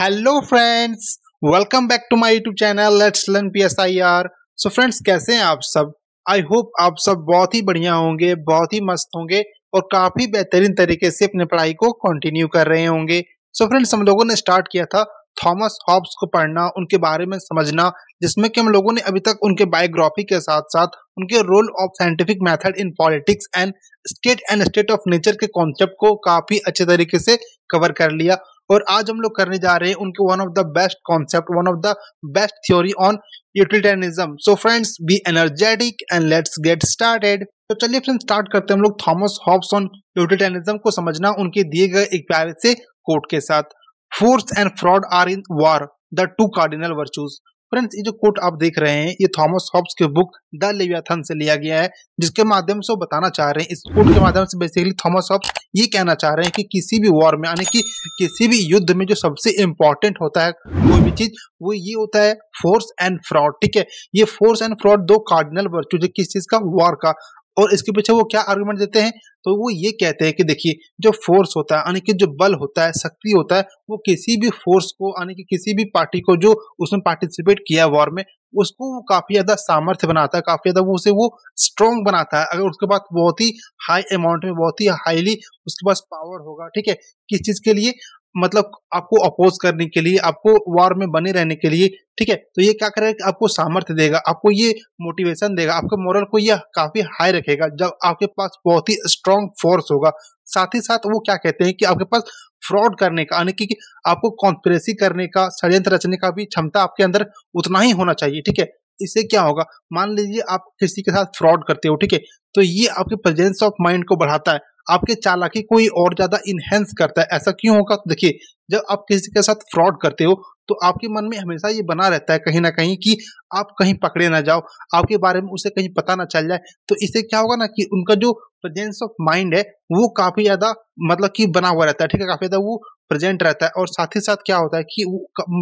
hello friends welcome back to my YouTube channel let's learn PSIR so friends कैसे हैं आप सब I hope आप सब बहुत ही बढ़िया होंगे बहुत ही मस्त होंगे और काफी बेहतरीन तरीके से अपनी पढ़ाई को कंटिन्यू कर रहे होंगे सो फ्रेंड्स हम लोगों ने स्टार्ट किया था थॉमस हॉब्स को पढ़ना उनके बारे में समझना जिसमें कि हम लोगों ने अभी तक उनके बायोग्राफी के साथ साथ उनके role of scientific method in politics and state and state of nature के कॉन्सेप्ट को काफी अच्छे तरीके से कवर कर लिया और आज हम लोग करने जा रहे हैं उनके one of the best concept one of the best theory on utilitarianism so friends be energetic and let's get started तो चलिए फ्रेंड्स स्टार्ट करते हैं हम लोग थॉमस हॉब्स ऑन यूटिलिटेरियनिज्म को समझना उनके दिए गए एक प्यारे से कोट के साथ force and fraud are in war the two cardinal virtues friends ये जो कोट आप देख रहे हैं ये थॉमस हॉब्स के बुक द लेवियाथन से लिया गया है जिसके माध्यम से वो बताना चाह रहे हैं इस कोट के माध्यम से बेसिकली थॉमस हॉब्स ये कहना चाह रहे हैं कि किसी भी वॉर में यानी कि किसी भी युद्ध में जो सबसे इम्पोर्टेंट होता है कोई भी चीज वो ये होता है फोर्स एंड फ्रॉड ठीक है ये फोर्स एंड फ्रॉड दो कार्डिनल वर्चू जो किस चीज का वॉर का और इसके पीछे वो क्या आर्गूमेंट देते हैं तो वो ये कहते हैं कि देखिए जो फोर्स होता है यानी कि जो बल होता है शक्ति होता है वो किसी भी फोर्स को यानी कि किसी भी पार्टी को जो उसने पार्टिसिपेट किया वॉर में उसको वो काफी ज्यादा सामर्थ्य बनाता है काफी ज्यादा वो उसे वो स्ट्रॉन्ग बनाता है अगर उसके पास बहुत ही हाई अमाउंट में बहुत ही हाईली उसके पास पावर होगा ठीक है किस चीज के लिए मतलब आपको अपोज करने के लिए आपको वार में बने रहने के लिए ठीक है तो ये क्या करेगा आपको सामर्थ्य देगा आपको ये मोटिवेशन देगा आपके मॉरल को यह काफी हाई रखेगा जब आपके पास बहुत ही स्ट्रांग फोर्स होगा साथ ही साथ वो क्या कहते हैं कि आपके पास फ्रॉड करने का यानी कि आपको कॉन्स्परेसी करने का षड्यंत्र रचने का भी क्षमता आपके अंदर उतना ही होना चाहिए ठीक है इससे क्या होगा मान लीजिए आप किसी के साथ फ्रॉड करते हो ठीक है तो ये आपके प्रेजेंस ऑफ माइंड को बढ़ाता है आपके चालाकी को ही और ज्यादा इनहेंस करता है ऐसा क्यों होगा तो देखिए जब आप किसी के साथ फ्रॉड करते हो तो आपके मन में हमेशा ये बना रहता है कहीं ना कहीं कि आप कहीं पकड़े ना जाओ आपके बारे में उसे कहीं पता ना चल जाए तो इससे क्या होगा ना कि उनका जो प्रेजेंस ऑफ माइंड है वो काफी ज्यादा मतलब कि बना हुआ रहता है ठीक है काफी ज्यादा वो प्रेजेंट रहता है और साथ ही साथ क्या होता है कि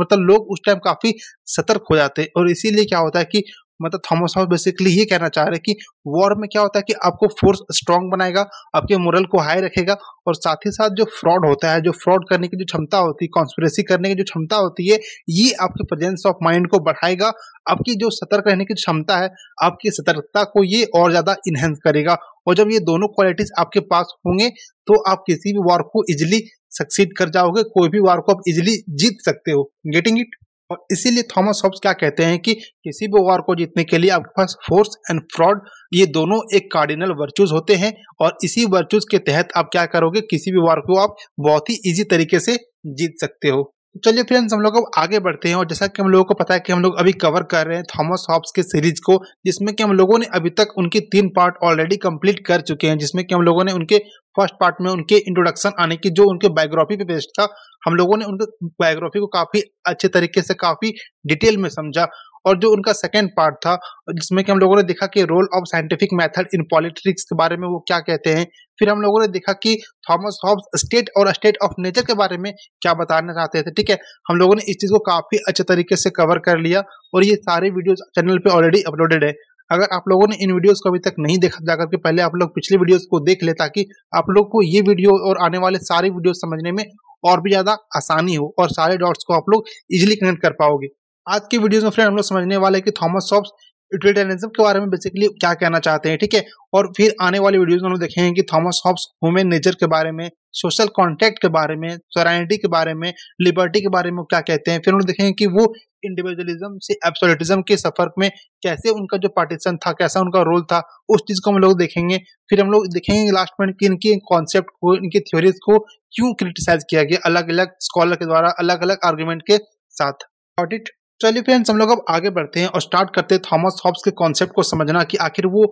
मतलब लोग उस टाइम काफी सतर्क हो जाते हैं और इसीलिए क्या होता है कि मतलब थॉमस हाउस बेसिकली ये कहना चाह रहे कि वॉर में क्या होता है कि आपको फोर्स स्ट्रांग बनाएगा आपके मोरल को हाई रखेगा और साथ ही साथ जो फ्रॉड होता है जो फ्रॉड करने की जो क्षमता होती है कॉन्स्परेसी करने की जो क्षमता होती है ये आपके प्रेजेंस ऑफ माइंड को बढ़ाएगा आपकी जो सतर्क रहने की क्षमता है आपकी सतर्कता को ये और ज़्यादा इन्हेंस करेगा और जब ये दोनों क्वालिटीज आपके पास होंगे तो आप किसी भी वॉर को इजिली सक्सीड कर जाओगे कोई भी वार को आप इजिली जीत सकते हो गेटिंग इट और इसीलिए थॉमस हॉब्स क्या कहते हैं कि किसी भी वॉर को जीतने के लिए आपके पास फोर्स एंड फ्रॉड ये दोनों एक कार्डिनल वर्चूज होते हैं और इसी वर्चूज के तहत आप क्या करोगे किसी भी वॉर को आप बहुत ही ईजी तरीके से जीत सकते हो तो चलिए फ्रेंड्स हम लोग अब आगे बढ़ते हैं और जैसा कि हम लोगों को पता है कि हम लोग अभी कवर कर रहे हैं थॉमस हॉब्स के सीरीज को जिसमें कि हम लोगों ने अभी तक उनके तीन पार्ट ऑलरेडी कंप्लीट कर चुके हैं जिसमें कि हम लोगों ने उनके फर्स्ट पार्ट में उनके इंट्रोडक्शन आने की जो उनके बायोग्राफी पे बेस्ड था हम लोगों ने उनके बायोग्राफी को काफी अच्छे तरीके से काफी डिटेल में समझा और जो उनका सेकेंड पार्ट था जिसमें कि हम लोगों ने देखा कि role of scientific method in politics के बारे में वो क्या कहते हैं फिर हम लोगों ने देखा कि थॉमस हॉब्स स्टेट और स्टेट ऑफ नेचर के बारे में क्या बताना चाहते थे ठीक है हम लोगों ने इस चीज़ को काफ़ी अच्छे तरीके से कवर कर लिया और ये सारे वीडियोज चैनल पर ऑलरेडी अपलोडेड है अगर आप लोगों ने इन वीडियोस को अभी तक नहीं देखा जाकर के पहले आप लोग पिछले वीडियोस को देख ले ताकि आप लोग को ये वीडियो और आने वाले सारे वीडियो समझने में और भी ज़्यादा आसानी हो और सारे डॉट्स को आप लोग इजिली कनेक्ट कर पाओगे आज के वीडियो में फ्रेंड हम लोग समझने वाले की थॉमस सॉप्स यूटिलिटेरियनिज्म के बारे में बेसिकली क्या कहना चाहते हैं ठीक है और फिर आने वाली वीडियोस में हम देखेंगे कि थॉमस हॉब्स ह्यूमन नेचर के बारे में सोशल कॉन्टैक्ट के बारे में सोराइटी के बारे में लिबर्टी के बारे में क्या कहते हैं फिर हम देखेंगे कि वो इंडिविजुअलिज्म से एब्सोलिटिज्म के सफर में कैसे उनका जो पार्टीशन था कैसा उनका रोल था उस चीज को हम लोग देखेंगे फिर हम लोग देखेंगे लास्ट में कि इनके कॉन्सेप्ट को इनकी थ्योरीज को क्यों क्रिटिसाइज किया गया अलग अलग स्कॉलर के द्वारा अलग अलग आर्ग्यूमेंट के साथ ऑडिट चलिए फ्रेंड्स हम लोग अब आगे बढ़ते हैं और स्टार्ट करते हैं थॉमस हॉब्स के कॉन्सेप्ट को समझना कि आखिर वो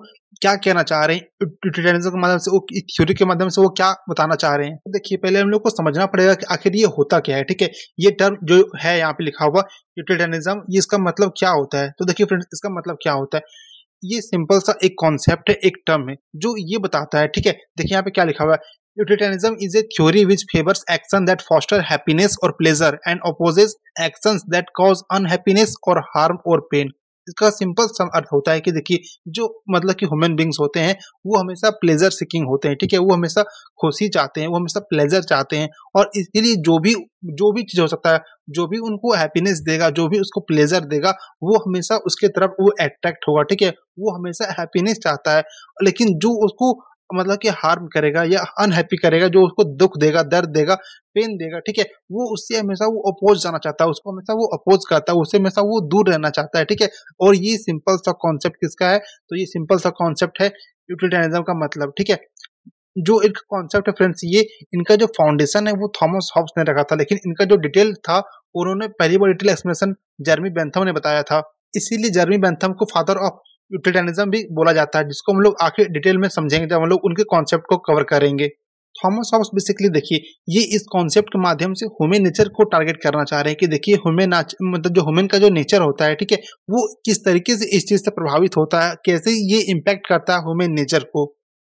क्या कहना चाह रहे हैं के माध्यम से वो थ्योरी के माध्यम से वो क्या बताना चाह रहे हैं तो देखिए पहले हम लोग को समझना पड़ेगा कि आखिर ये होता क्या है ठीक है ये टर्म जो है यहाँ पे लिखा हुआ यूटिलिटेरियनिज्म इसका मतलब क्या होता है तो देखिए फ्रेंड्स इसका मतलब क्या होता है ये सिंपल सा एक कॉन्सेप्ट है एक टर्म है जो ये बताता है ठीक है देखिए यहाँ पे क्या लिखा हुआ है utilitarianism is a theory which favours action that foster happiness और pleasure and opposes actions that cause unhappiness और हार्म और पेन इसका सिंपल सम अर्थ होता है कि देखिए जो मतलब कि ह्यूमन बींग्स होते हैं वो हमेशा प्लेजर सिकिंग होते हैं ठीक है वो हमेशा खुशी चाहते हैं वो हमेशा प्लेजर चाहते हैं और इसीलिए जो भी जो भी चीज़ हो सकता है जो भी उनको हैप्पीनेस देगा जो भी उसको प्लेजर देगा वो हमेशा उसके तरफ वो अट्रैक्ट होगा ठीक है वो हमेशा हैप्पीनेस चाहता है लेकिन जो उसको मतलब कि हार्म करेगा या अनहैप्पी करेगा जो उसको दुख देगा दर्द देगा पेन देगा ठीक है वो उससे हमेशा वो अपोज जाना चाहता है उसको हमेशा वो अपोज करता है उससे हमेशा वो दूर रहना चाहता है ठीक है और ये सिंपल सा कॉन्सेप्ट किसका है तो ये सिंपल सा कॉन्सेप्ट है यूटिलिटेरिज्म का मतलब ठीक है जो एक कॉन्सेप्ट है फ्रेंड्स ये इनका जो फाउंडेशन है वो थॉमस हॉब्स ने रखा था लेकिन इनका जो डिटेल था उन्होंने पहली बार डिटेल एक्सप्लेनेशन जर्मी बेंथम ने बताया था इसीलिए जर्मी बेंथम को फादर ऑफ यूटिलिटेनिज्म भी बोला जाता है जिसको हम लोग आखिर डिटेल में समझेंगे जब हम लोग उनके कॉन्सेप्ट को कवर करेंगे थॉमस हॉब्स बेसिकली देखिए ये इस कॉन्सेप्ट के माध्यम से ह्यूमन नेचर को टारगेट करना चाह रहे हैं कि देखिए ह्यूमन मतलब जो ह्यूमन का जो नेचर होता है ठीक है वो किस तरीके से इस चीज़ से प्रभावित होता है कैसे ये इम्पैक्ट करता है ह्यूमन नेचर को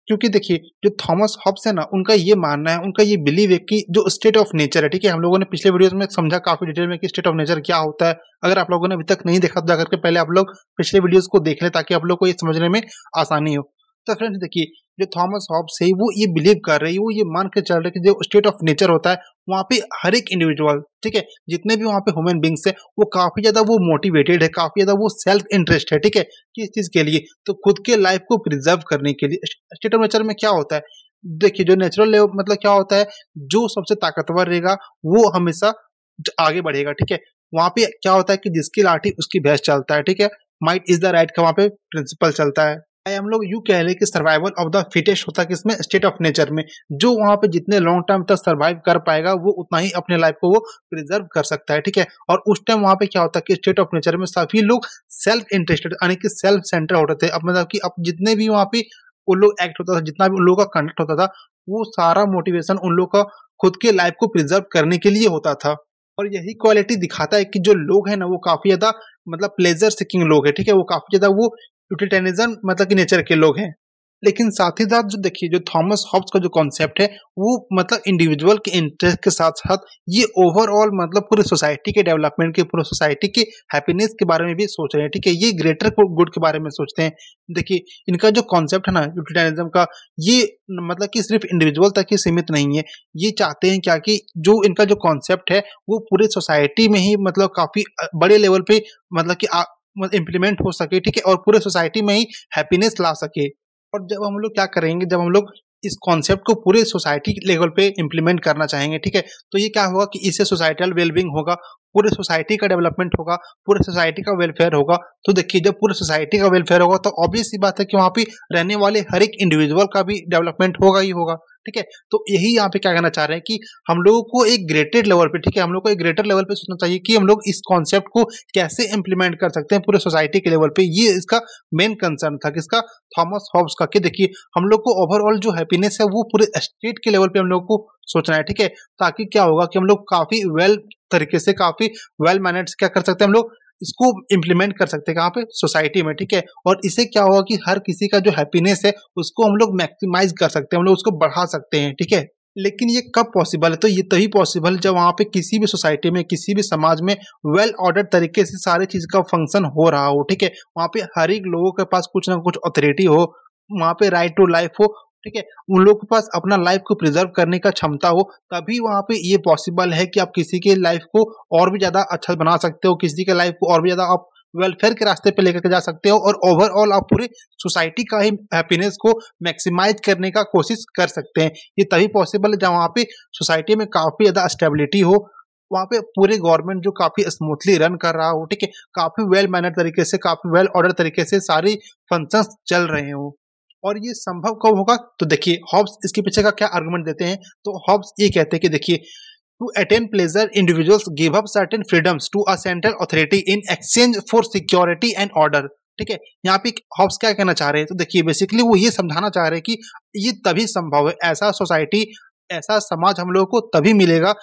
क्योंकि देखिए जो थॉमस हॉब्स है ना उनका ये मानना है उनका ये बिलीव है कि जो स्टेट ऑफ नेचर है ठीक है हम लोगों ने पिछले वीडियोस में समझा काफी डिटेल में कि स्टेट ऑफ नेचर क्या होता है अगर आप लोगों ने अभी तक नहीं देखा तो जाकर के पहले आप लोग पिछले वीडियोस को देख लें ताकि आप लोग को ये समझने में आसानी हो तो फ्रेंड्स देखिए जो थॉमस हॉब्स है वो ये बिलीव कर रही है वो ये मान के चल रहे कि जो स्टेट ऑफ नेचर होता है वहाँ पे हर एक इंडिविजुअल ठीक है जितने भी वहाँ पे ह्यूमन बींग्स है वो काफ़ी ज़्यादा वो मोटिवेटेड है काफ़ी ज़्यादा वो सेल्फ इंटरेस्ट है ठीक है किस चीज़ के लिए तो खुद के लाइफ को प्रिजर्व करने के लिए स्टेट ऑफ नेचर में क्या होता है देखिए जो नेचुरल लेवल मतलब क्या होता है जो सबसे ताकतवर रहेगा वो हमेशा आगे बढ़ेगा ठीक है वहाँ पे क्या होता है कि जिसकी लाठी उसकी भैंस चलता है ठीक है माइट इज द राइट का वहाँ पे प्रिंसिपल चलता है हम लोग यू कह लें कि सर्वाइवल ऑफ द फिटेस्ट होता है किसमें स्टेट ऑफ नेचर में जो वहां पे जितने लॉन्ग टाइम तक सर्वाइव कर पाएगा वो उतना ही अपने लाइफ को वो प्रिजर्व कर सकता है ठीक है और उस टाइम वहां पे क्या होता है कि स्टेट ऑफ नेचर में सभी लोग सेल्फ इंटरेस्टेड यानी कि सेल्फ सेंटर होते थे अब मतलब कि अब जितने भी वहां पे उन लोग एक्ट होता था जितना भी उन लोगों का कंडक्ट होता था वो सारा मोटिवेशन उन लोग का खुद के लाइफ को प्रिजर्व करने के लिए होता था और यही क्वालिटी दिखाता है कि जो लोग हैं ना वो काफी ज्यादा मतलब प्लेजर सिकिंग लोग है ठीक है वो काफी ज्यादा वो यूटिलिटेनिज्म मतलब कि नेचर के लोग हैं लेकिन साथ ही साथ जो देखिए जो थॉमस हॉब्स का जो कॉन्सेप्ट है वो मतलब इंडिविजुअल के इंटरेस्ट के साथ साथ ये ओवरऑल मतलब पूरी सोसाइटी के डेवलपमेंट के पूरी सोसाइटी के हैप्पीनेस के बारे में भी सोच रहे हैं ठीक है ये ग्रेटर गुड के बारे में सोचते हैं देखिए इनका जो कॉन्सेप्ट है ना यूटिलिटेनिज्म का ये मतलब कि सिर्फ इंडिविजुअल तक ही सीमित नहीं है ये चाहते हैं क्या कि जो इनका जो कॉन्सेप्ट है वो पूरे सोसाइटी में ही मतलब काफ़ी बड़े लेवल पे मतलब कि इम्प्लीमेंट मतलब हो सके ठीक है और पूरे सोसाइटी में ही हैप्पीनेस ला सके और जब हम लोग क्या करेंगे जब हम लोग इस कॉन्सेप्ट को पूरे सोसाइटी लेवल पे इम्प्लीमेंट करना चाहेंगे ठीक है तो ये क्या होगा कि इससे सोसाइटल वेलबींग होगा पूरे सोसाइटी का डेवलपमेंट होगा पूरे सोसाइटी का वेलफेयर होगा तो देखिए जब पूरे सोसाइटी का वेलफेयर होगा तो ऑब्वियस सी बात है कि वहाँ पे रहने वाले हर एक इंडिविजुअल का भी डेवलपमेंट होगा ही होगा ठीक है तो यही यहाँ पे क्या कहना चाह रहे हैं कि हम लोगों को एक ग्रेटेड लेवल पे ठीक है हम लोग को एक ग्रेटर लेवल पे सोचना चाहिए कि हम लोग इस कॉन्सेप्ट को कैसे इंप्लीमेंट कर सकते हैं पूरे सोसाइटी के लेवल पे ये इसका मेन कंसर्न था किसका थॉमस हॉब्स का कि देखिए हम लोग को ओवरऑल जो हैप्पीनेस है वो पूरे स्टेट के लेवल पे हम लोग को सोचना है ठीक है ताकि क्या होगा कि हम लोग काफी वेल तरीके से काफी वेल मैनेज क्या कर सकते हैं हम लोग इसको इम्प्लीमेंट कर सकते हैं कहाँ पे सोसाइटी में ठीक है और इसे क्या होगा कि हर किसी का जो हैप्पीनेस है उसको हम लोग मैक्सिमाइज कर सकते हैं हम लोग उसको बढ़ा सकते हैं ठीक है लेकिन ये कब पॉसिबल है तो ये तभी पॉसिबल जब वहाँ पे किसी भी सोसाइटी में किसी भी समाज में वेल ऑर्डर तरीके से सारी चीज़ का फंक्शन हो रहा हो ठीक है वहाँ पे हर एक लोगों के पास कुछ ना कुछ अथॉरिटी हो वहाँ पे राइट टू लाइफ हो ठीक है उन लोगों के पास अपना लाइफ को प्रिजर्व करने का क्षमता हो तभी वहाँ पे ये पॉसिबल है कि आप किसी के लाइफ को और भी ज़्यादा अच्छा बना सकते हो किसी के लाइफ को और भी ज़्यादा आप वेलफेयर के रास्ते पे लेकर के जा सकते हो और ओवरऑल आप पूरी सोसाइटी का ही हैप्पीनेस को मैक्सिमाइज करने का कोशिश कर सकते हैं ये तभी पॉसिबल है वहाँ पे सोसाइटी में काफ़ी ज़्यादा स्टेबिलिटी हो वहाँ पे पूरे गवर्नमेंट जो काफ़ी स्मूथली रन कर रहा हो ठीक है काफ़ी वेल मैनर तरीके से काफ़ी वेल ऑर्डर तरीके से सारी फंक्शंस चल रहे हो और ये संभव कब होगा तो देखिए हॉब्स इसके पीछे का क्या आर्गूमेंट देते हैं तो हॉब्स ये कहते हैं कि देखिए to attain pleasure individuals give up certain freedoms to a central authority in exchange for security and order ठीक है यहाँ पे हॉब्स क्या कहना चाह रहे हैं तो देखिए बेसिकली वो ये समझाना चाह रहे हैं कि ये तभी संभव है ऐसा सोसाइटी ऐसा समाज हम लोगों को तभी मिलेगा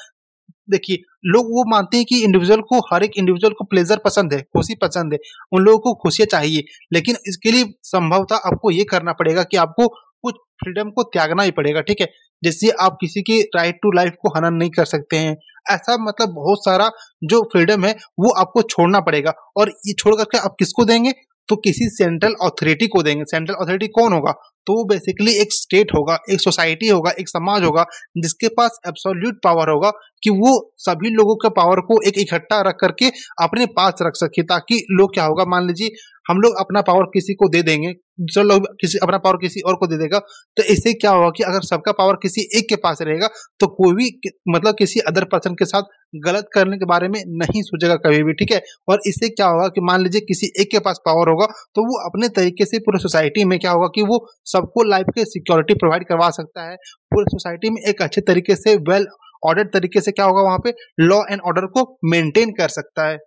देखिए लोग वो मानते हैं कि इंडिविजुअल को हर एक इंडिविजुअल को प्लेजर पसंद है खुशी पसंद है उन लोगों को खुशियाँ चाहिए लेकिन इसके लिए संभवतः आपको ये करना पड़ेगा कि आपको कुछ फ्रीडम को त्यागना ही पड़ेगा ठीक है जिससे आप किसी की राइट टू लाइफ को हनन नहीं कर सकते हैं ऐसा मतलब बहुत सारा जो फ्रीडम है वो आपको छोड़ना पड़ेगा और ये छोड़ करके आप किसको देंगे तो किसी सेंट्रल अथॉरिटी को देंगे सेंट्रल अथॉरिटी कौन होगा तो बेसिकली एक स्टेट होगा एक सोसाइटी होगा एक समाज होगा जिसके पास एब्सोल्यूट पावर होगा कि वो सभी लोगों के पावर को एक इकट्ठा रख करके अपने पास रख सके ताकि लोग क्या होगा मान लीजिए हम लोग अपना पावर किसी को दे देंगे दूसरा लोग किसी अपना पावर किसी और को दे देगा तो इससे क्या होगा कि अगर सबका पावर किसी एक के पास रहेगा तो कोई भी मतलब किसी अदर पर्सन के साथ गलत करने के बारे में नहीं सोचेगा कभी भी ठीक है और इससे क्या होगा कि मान लीजिए किसी एक के पास पावर होगा तो वो अपने तरीके से पूरे सोसाइटी में क्या होगा कि वो सबको लाइफ के सिक्योरिटी प्रोवाइड करवा सकता है पूरे सोसाइटी में एक अच्छे तरीके से वेल ऑर्डर तरीके से क्या होगा वहाँ पे लॉ एंड ऑर्डर को मेंटेन कर सकता है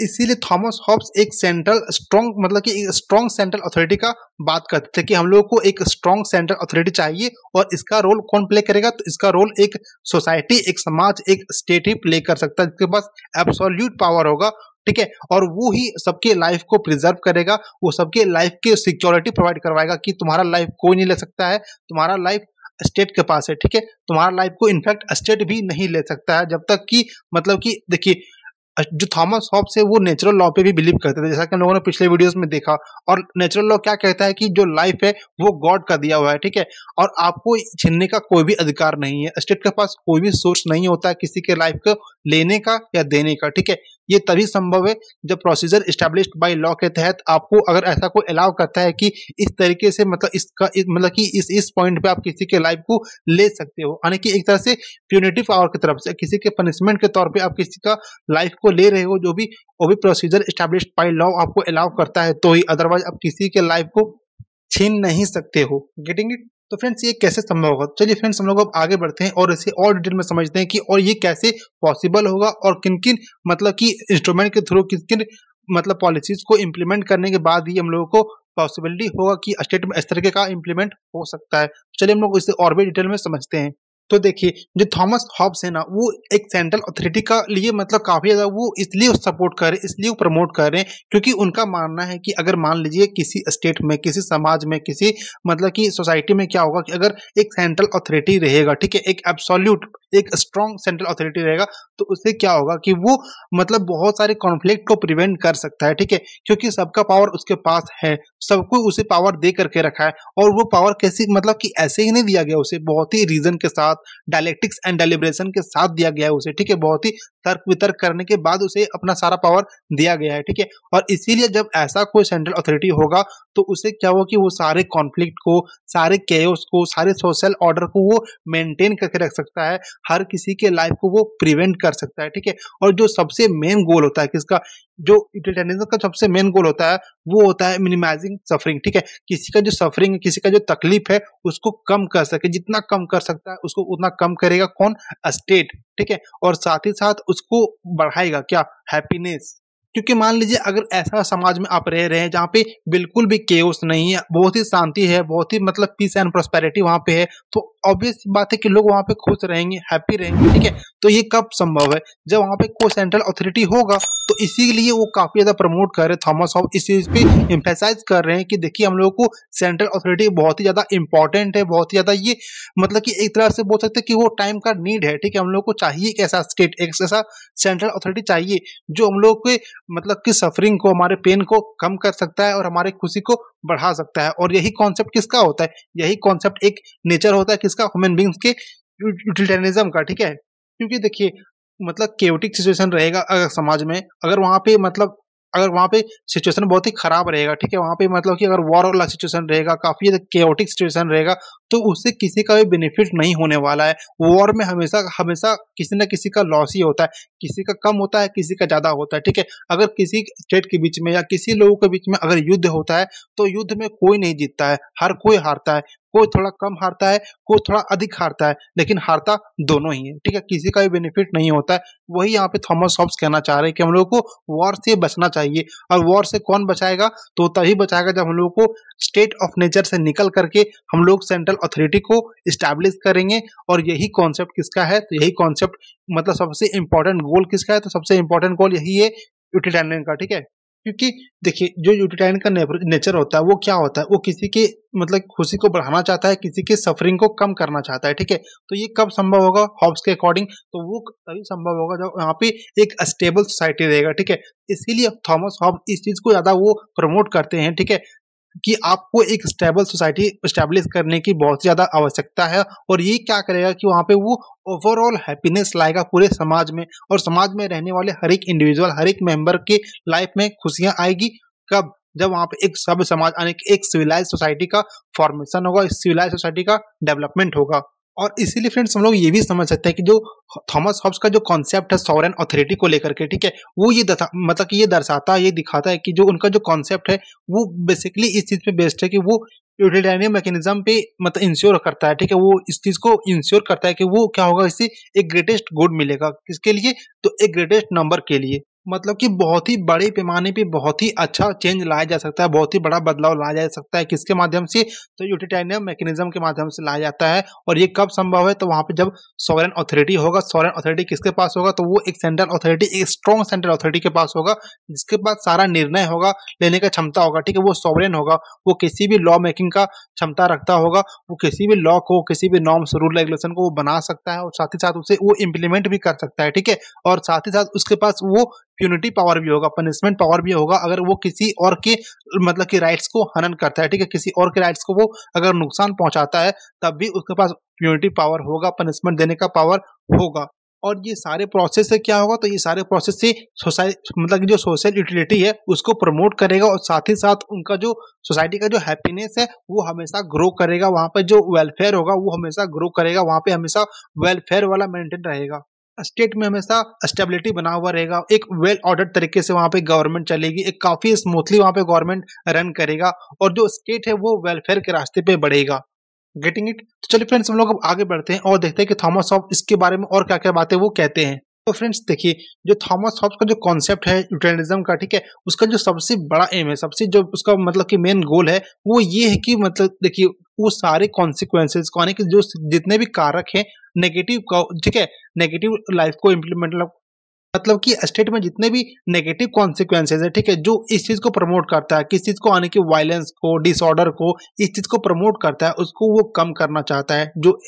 इसीलिए थॉमस हॉब्स एक सेंट्रल स्ट्रॉन्ग मतलब कि एक स्ट्रॉन्ग सेंट्रल अथॉरिटी का बात करते थे कि हम लोगों को एक स्ट्रॉन्ग सेंट्रल अथॉरिटी चाहिए और इसका रोल कौन प्ले करेगा तो इसका रोल एक सोसाइटी एक समाज एक स्टेट ही प्ले कर सकता है जिसके पास एब्सोल्यूट पावर होगा ठीक है और वो ही सबके लाइफ को प्रिजर्व करेगा वो सबके लाइफ के सिक्योरिटी प्रोवाइड करवाएगा कि तुम्हारा लाइफ कोई नहीं ले सकता है तुम्हारा लाइफ स्टेट के पास है ठीक है तुम्हारा लाइफ को इनफैक्ट स्टेट भी नहीं ले सकता है जब तक कि मतलब कि देखिए जो थॉमस हॉब्स है वो नेचुरल लॉ पे भी बिलीव करते थे जैसा कि हम लोगों ने पिछले वीडियोस में देखा और नेचुरल लॉ क्या कहता है कि जो लाइफ है वो गॉड का दिया हुआ है ठीक है और आपको छीनने का कोई भी अधिकार नहीं है स्टेट के पास कोई भी सोर्स नहीं होता है किसी के लाइफ को लेने का या देने का ठीक है ये तभी संभव है जब प्रोसीजर स्टैब्लिश बाई लॉ के तहत आपको अगर ऐसा कोई अलाउ करता है कि इस तरीके से मतलब इसका इस, मतलब कि इस इस पॉइंट पे आप किसी के लाइफ को ले सकते हो यानी कि एक तरह से प्यूनेटिव पावर की तरफ से किसी के पनिशमेंट के तौर पे आप किसी का लाइफ को ले रहे हो जो भी वो भी प्रोसीजर स्टैब्लिश बाई लॉ आपको अलाउ करता है तो ही अदरवाइज आप किसी के लाइफ को छीन नहीं सकते हो गेटिंग इट तो फ्रेंड्स ये कैसे संभव होगा चलिए फ्रेंड्स हम लोग अब आगे बढ़ते हैं और इसे और डिटेल में समझते हैं कि और ये कैसे पॉसिबल होगा और किन किन मतलब कि इंस्ट्रूमेंट के थ्रू किन किन मतलब पॉलिसीज को इम्प्लीमेंट करने के बाद ही हम लोगों को पॉसिबिलिटी होगा कि स्टेट में इस तरीके का इम्प्लीमेंट हो सकता है चलिए हम लोग इसे और भी डिटेल में समझते हैं तो देखिए जो थॉमस हॉब्स है ना वो एक सेंट्रल अथॉरिटी का लिए मतलब काफ़ी ज़्यादा वो इसलिए सपोर्ट कर रहे हैं इसलिए प्रमोट कर रहे हैं क्योंकि उनका मानना है कि अगर मान लीजिए किसी स्टेट में किसी समाज में किसी मतलब कि सोसाइटी में क्या होगा कि अगर एक सेंट्रल अथॉरिटी रहेगा ठीक है एक एब्सोल्यूट एक स्ट्रॉन्ग सेंट्रल अथॉरिटी रहेगा तो उससे क्या होगा कि वो मतलब बहुत सारे कॉन्फ्लिक्ट को प्रिवेंट कर सकता है ठीक है क्योंकि सबका पावर उसके पास है सबको उसे पावर दे करके रखा है और वो पावर कैसे मतलब कि ऐसे ही नहीं दिया गया उसे बहुत ही रीजन के साथ डायलेक्टिक्स एंड डेलिब्रेशन के साथ दिया गया है उसे ठीक है बहुत ही तर्क वितर्क करने के बाद उसे अपना सारा पावर दिया गया है ठीक है और इसीलिए जब ऐसा कोई सेंट्रल अथॉरिटी होगा तो उसे क्या होगा कि वो सारे कॉन्फ्लिक्ट को सारे केयस को सारे सोशल ऑर्डर को वो मेंटेन करके रख सकता है हर किसी के लाइफ को वो प्रिवेंट कर सकता है ठीक है और जो सबसे मेन गोल होता है किसका जो यूटिलिटेरियनिज्म का सबसे मेन गोल होता है वो होता है मिनिमाइजिंग सफरिंग ठीक है किसी का जो सफरिंग है किसी का जो तकलीफ है उसको कम कर सके जितना कम कर सकता है उसको उतना कम करेगा कौन स्टेट ठीक है और साथ ही साथ उसको बढ़ाएगा क्या हैप्पीनेस क्योंकि मान लीजिए अगर ऐसा समाज में आप रह रहे हैं जहाँ पे बिल्कुल भी केवस नहीं है बहुत ही शांति है बहुत ही मतलब पीस एंड प्रोस्पेरिटी वहाँ पे है तो ऑब्वियस बात है कि लोग वहाँ पे खुश रहेंगे हैप्पी रहेंगे ठीक है तो ये कब संभव है जब वहाँ पे कोई सेंट्रल अथॉरिटी होगा तो इसीलिए वो काफी ज्यादा प्रमोट कर रहे हैं थॉमस हॉब इस चीज पर इम्फेसाइज कर रहे हैं कि देखिए हम लोगों को सेंट्रल अथॉरिटी बहुत ही ज्यादा इंपॉर्टेंट है बहुत ही ज्यादा ये मतलब कि एक तरह से बोल सकते हैं कि वो टाइम का नीड है ठीक है हम लोग को चाहिए एक ऐसा स्टेट एक ऐसा सेंट्रल अथॉरिटी चाहिए जो हम लोग के मतलब कि सफरिंग को हमारे पेन को कम कर सकता है और हमारे खुशी को बढ़ा सकता है और यही कॉन्सेप्ट किसका होता है यही कॉन्सेप्ट एक नेचर होता है किसका ह्यूमन बींग्स के यूटिलिटेनिज्म का ठीक है क्योंकि देखिए मतलब केवटिक सिचुएशन रहेगा अगर समाज में अगर वहाँ पे मतलब अगर वहाँ पे सिचुएशन बहुत ही खराब रहेगा ठीक है वहाँ पे मतलब कि अगर वॉर वाला सिचुएशन रहेगा काफी केओटिक सिचुएशन रहेगा तो उससे किसी का भी बेनिफिट नहीं होने वाला है वॉर में हमेशा हमेशा किसी ना किसी का लॉस ही होता है किसी का कम होता है किसी का ज्यादा होता है ठीक है अगर किसी स्टेट के बीच में या किसी लोगों के बीच में अगर युद्ध होता है तो युद्ध में कोई नहीं जीतता है हर कोई हारता है कोई थोड़ा कम हारता है कोई थोड़ा अधिक हारता है लेकिन हारता दोनों ही है ठीक है किसी का भी बेनिफिट नहीं होता है वही यहाँ पे थॉमस हॉब्स कहना चाह रहे हैं कि हम लोगों को वॉर से बचना चाहिए और वॉर से कौन बचाएगा तो तभी बचाएगा जब हम लोगों को स्टेट ऑफ नेचर से निकल करके हम लोग सेंट्रल अथॉरिटी को इस्टेब्लिश करेंगे और यही कॉन्सेप्ट किसका है तो यही कॉन्सेप्ट मतलब सबसे इम्पोर्टेंट गोल किसका है तो सबसे इम्पोर्टेंट गोल यही है यूटिलिटेरियन का ठीक है क्योंकि देखिए जो यूटिलाइन का नेचर होता है वो क्या होता है वो किसी के मतलब खुशी को बढ़ाना चाहता है किसी के सफरिंग को कम करना चाहता है ठीक है तो ये कब संभव होगा हॉब्स के अकॉर्डिंग तो वो तभी संभव होगा जब यहाँ पे एक स्टेबल सोसाइटी रहेगा ठीक है इसीलिए थॉमस हॉब्स इस चीज को ज्यादा वो प्रमोट करते हैं ठीक है कि आपको एक स्टेबल सोसाइटी स्टेब्लिश करने की बहुत ज़्यादा आवश्यकता है और ये क्या करेगा कि वहाँ पे वो ओवरऑल हैप्पीनेस लाएगा पूरे समाज में और समाज में रहने वाले हर एक इंडिविजुअल हर एक मेंबर के लाइफ में खुशियाँ आएगी कब जब वहाँ पे एक सब समाज यानी एक सिविलाइज सोसाइटी का फॉर्मेशन होगा सिविलाइज सोसाइटी का डेवलपमेंट होगा और इसीलिए फ्रेंड्स हम लोग ये भी समझ सकते हैं कि जो थॉमस हॉब्स का जो कॉन्सेप्ट है सॉवरन अथॉरिटी को लेकर के ठीक है वो ये मतलब कि ये दर्शाता है ये दिखाता है कि जो उनका जो कॉन्सेप्ट है वो बेसिकली इस चीज़ पे बेस्ड है कि वो यूटिलिटेरियन मैकेनिज्म पे मतलब इंश्योर करता है ठीक है वो इस चीज़ को इंश्योर करता है कि वो क्या होगा इससे एक ग्रेटेस्ट गुड मिलेगा किसके लिए तो एक ग्रेटेस्ट नंबर के लिए मतलब कि बहुत ही बड़े पैमाने पे बहुत ही अच्छा चेंज लाया जा सकता है बहुत ही बड़ा बदलाव लाया जा सकता है किसके माध्यम से तो यूटिटेनियम मैकेनिज्म के माध्यम से लाया जाता है और ये कब संभव है तो वहाँ पे जब सॉवरन अथॉरिटी होगा सॉवरन अथॉरिटी किसके पास होगा तो वो एक सेंट्रल अथॉरिटी एक स्ट्रॉन्ग सेंट्रल अथॉरिटी के पास होगा जिसके पास सारा निर्णय होगा लेने का क्षमता होगा ठीक है वो सॉवरन होगा वो किसी भी लॉ मेकिंग का क्षमता रखता होगा वो किसी भी लॉ को किसी भी नॉर्म्स रूल रेगुलेशन को वो बना सकता है और साथ ही साथ उसे वो इम्प्लीमेंट भी कर सकता है ठीक है और साथ ही साथ उसके पास वो प्यूनिटी पावर भी होगा पनिशमेंट पावर भी होगा अगर वो किसी और के मतलब कि राइट्स को हनन करता है ठीक है किसी और के राइट्स को वो अगर नुकसान पहुंचाता है तब भी उसके पास प्यूनिटी पावर होगा पनिशमेंट देने का पावर होगा और ये सारे प्रोसेस से क्या होगा तो ये सारे प्रोसेस से सोसाइटी मतलब जो सोशल यूटिलिटी है उसको प्रमोट करेगा और साथ ही साथ उनका जो सोसाइटी का जो हैप्पीनेस है वो हमेशा ग्रो करेगा वहाँ पर जो वेलफेयर होगा वो हमेशा ग्रो करेगा वहाँ पे हमेशा वेलफेयर वाला मेंटेन रहेगा स्टेट में हमेशा स्टेबिलिटी बना हुआ रहेगा एक वेल ऑर्डर तरीके से वहाँ पे गवर्नमेंट चलेगी एक काफी स्मूथली वहाँ पे गवर्नमेंट रन करेगा और जो स्टेट है वो वेलफेयर के रास्ते पे बढ़ेगा गेटिंग इट तो चलिए फ्रेंड्स हम लोग अब आगे बढ़ते हैं और देखते हैं कि थॉमस हॉप इसके बारे में और क्या क्या बातें वो कहते हैं तो फ्रेंड्स देखिए जो थॉमस हॉब्स का जो कॉन्सेप्ट है यूटर्निज्म का ठीक है उसका जो सबसे बड़ा एम है सबसे जो उसका मतलब कि मेन गोल है वो ये है कि मतलब देखिए वो सारे कॉन्सिक्वेंसेज है कि जो जितने भी कारक हैं नेगेटिव ठीक है नेगेटिव लाइफ को इम्प्लीमेंट मतलब, मतलब कि स्टेट में जितने भी नेगेटिव कॉन्सिक्वेंसेज है ठीक है जो इस चीज़ को प्रमोट करता है किस चीज़ को आने की वायलेंस को डिसऑर्डर को इस चीज़ को प्रमोट करता है उसको वो कम करना चाहता है जो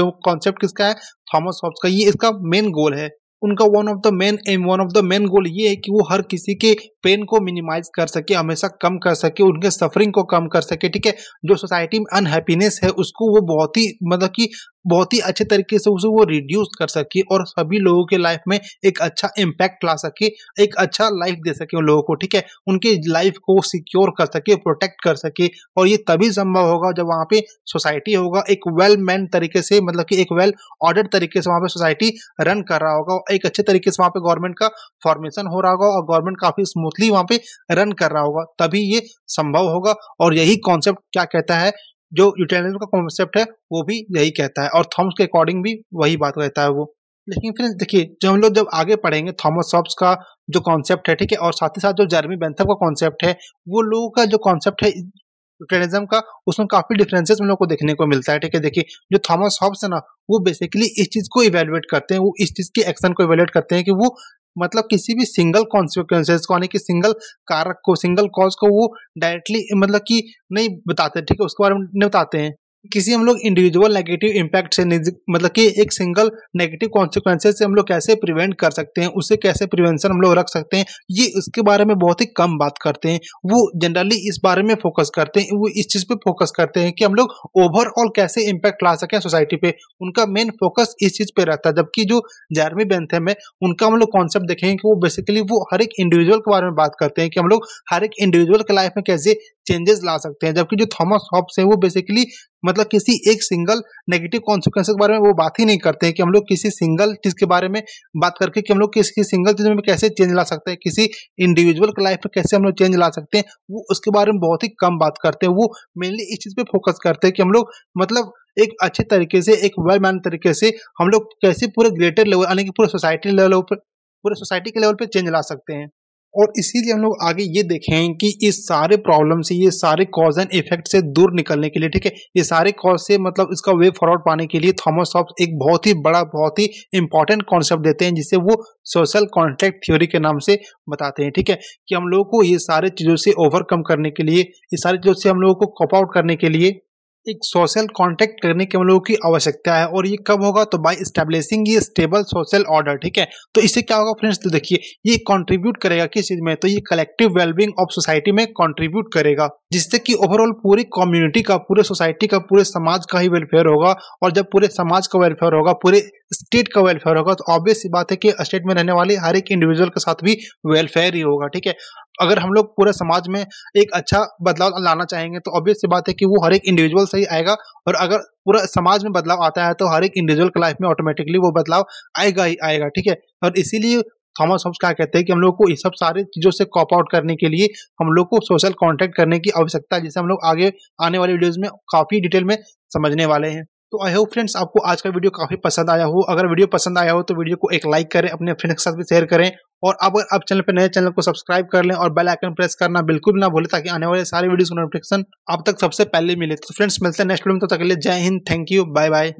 जो कॉन्सेप्ट किसका है थॉमस हॉब्स का ये इसका मेन गोल है उनका one of the main aim one of the main goal ये है कि वो हर किसी के पेन को मिनिमाइज कर सके हमेशा कम कर सके उनके सफरिंग को कम कर सके ठीक है जो सोसाइटी में अनहैप्पीनेस है उसको वो बहुत ही मतलब कि बहुत ही अच्छे तरीके से उसे वो रिड्यूस कर सके और सभी लोगों के लाइफ में एक अच्छा इम्पैक्ट ला सके एक अच्छा लाइफ दे सके उन लोगों को ठीक है उनके लाइफ को सिक्योर कर सके प्रोटेक्ट कर सके और ये तभी संभव होगा जब वहाँ पे सोसाइटी होगा एक वेल मैन तरीके से मतलब कि एक वेल ऑर्डर तरीके से वहाँ पे सोसाइटी रन कर रहा होगा एक अच्छे तरीके से वहां पे गवर्नमेंट का फॉर्मेशन हो रहा होगा और गवर्नमेंट काफी स्मूथली वहां पे रन कर रहा होगा तभी ये संभव होगा और यही कॉन्सेप्ट क्या कहता है जो यूटिलिज्म का कॉन्सेप्ट है वो भी यही कहता है और थॉम्स के अकॉर्डिंग भी वही बात कहता है वो लेकिन फिर देखिए जब हम लोग जब आगे पढ़ेंगे थॉमस सॉप्स का जो कॉन्सेप्ट है ठीक है और साथ ही साथ जो जर्मी बेंथम का कॉन्सेप्ट है वो लोगों का जो कॉन्सेप्ट है यूटेनिज्म का उसमें काफी डिफरेंसेस हम लोग को देखने को मिलता है ठीक है देखिए जो थॉमस हॉब्स है ना वो बेसिकली इस चीज को इवेलुएट करते हैं वो इस चीज के एक्शन को इवेलुएट करते हैं कि वो मतलब किसी भी सिंगल कॉन्सिक्वेंसेज को यानी कि सिंगल कारक को सिंगल कॉज को वो डायरेक्टली मतलब कि नहीं बताते ठीक है उसके बारे में नहीं बताते हैं किसी हम लोग इंडिविजुअल नेगेटिव इम्पैक्ट से मतलब कि एक सिंगल नेगेटिव कॉन्सिक्वेंसेज से हम लोग कैसे प्रिवेंट कर सकते हैं उसे कैसे प्रिवेंशन हम लोग रख सकते हैं ये इसके बारे में बहुत ही कम बात करते हैं वो जनरली इस बारे में फोकस करते हैं वो इस चीज़ पे फोकस करते हैं कि हम लोग ओवरऑल कैसे इम्पैक्ट ला सकें सोसाइटी पे उनका मेन फोकस इस चीज़ पे रहता है जबकि जो जैरमी बेंथम है उनका हम लोग कॉन्सेप्ट देखेंगे कि वो बेसिकली वो हर एक इंडिविजुअल के बारे में बात करते हैं कि हम लोग हर एक इंडिविजुअल के लाइफ में कैसे चेंजेस ला सकते हैं जबकि जो थॉमस हॉप्स है वो बेसिकली मतलब किसी एक सिंगल नेगेटिव कॉन्सिक्वेंस के बारे में वो बात ही नहीं करते हैं कि हम लोग किसी सिंगल चीज़ के बारे में बात करके कि हम लोग किसी सिंगल चीज़ में कैसे चेंज ला सकते हैं किसी इंडिविजुअल के लाइफ में कैसे हम लोग चेंज ला सकते हैं वो उसके बारे में बहुत ही कम बात करते हैं वो मेनली इस चीज़ पर फोकस करते हैं कि हम लोग मतलब एक अच्छे तरीके से एक वेल मैन तरीके से हम लोग कैसे पूरे ग्रेटर लेवल यानी कि पूरे सोसाइटी लेवल पर पूरे सोसाइटी के लेवल पर चेंज ला सकते हैं और इसीलिए हम लोग आगे ये देखें कि इस सारे प्रॉब्लम से ये सारे कॉज एंड इफेक्ट से दूर निकलने के लिए ठीक है ये सारे कॉज से मतलब इसका वे फॉरवर्ड पाने के लिए थॉमस हॉब्स एक बहुत ही बड़ा बहुत ही इंपॉर्टेंट कॉन्सेप्ट देते हैं जिसे वो सोशल कॉन्ट्रैक्ट थ्योरी के नाम से बताते हैं ठीक है कि हम लोगों को ये सारे चीज़ों से ओवरकम करने के लिए ये सारी चीज़ों से हम लोगों को कॉप आउट करने के लिए एक सोशल कॉन्टेक्ट करने के हम लोगों की आवश्यकता है और ये कब होगा तो बाय स्टेब्लिशिंग ये स्टेबल सोशल ऑर्डर ठीक है तो इससे क्या होगा फ्रेंड्स तो देखिए ये कंट्रीब्यूट करेगा किस चीज में तो ये कलेक्टिव वेलबींग ऑफ सोसाइटी में कंट्रीब्यूट करेगा जिससे कि ओवरऑल पूरी कम्युनिटी का पूरे सोसाइटी का पूरे समाज का ही वेलफेयर होगा और जब पूरे समाज का वेलफेयर होगा पूरे स्टेट का वेलफेयर होगा तो ऑब्वियस सी बात है कि स्टेट में रहने वाले हर एक इंडिविजुअल के साथ भी वेलफेयर ही होगा ठीक है अगर हम लोग पूरे समाज में एक अच्छा बदलाव लाना चाहेंगे तो ऑब्वियस सी बात है कि वो हर एक इंडिविजुअल से ही आएगा और अगर पूरा समाज में बदलाव आता है तो हर एक इंडिविजुअल के लाइफ में ऑटोमेटिकली वो बदलाव आएगा ही आएगा ठीक है और इसीलिए थॉमस होम्स क्या कहते हैं कि हम लोग को इस सब सारी चीज़ों से कॉप आउट करने के लिए हम लोग को सोशल कॉन्टैक्ट करने की आवश्यकता है जिसे हम लोग आगे आने वाले वीडियोज़ में काफ़ी डिटेल में समझने वाले हैं तो आई होप फ्रेंड्स आपको आज का वीडियो काफ़ी पसंद आया हो अगर वीडियो पसंद आया हो तो वीडियो को एक लाइक करें अपने फ्रेंड के साथ भी शेयर करें और अगर आप चैनल पर नए चैनल को सब्सक्राइब कर लें और बेल आइकन प्रेस करना बिल्कुल ना भूलें ताकि आने वाले सारे वीडियोस का नोटिफिकेशन आप तक सबसे पहले मिले तो फ्रेंड्स मिलते हैं नेक्स्ट वीडियो में तो तक जय हिंद थैंक यू बाय बाय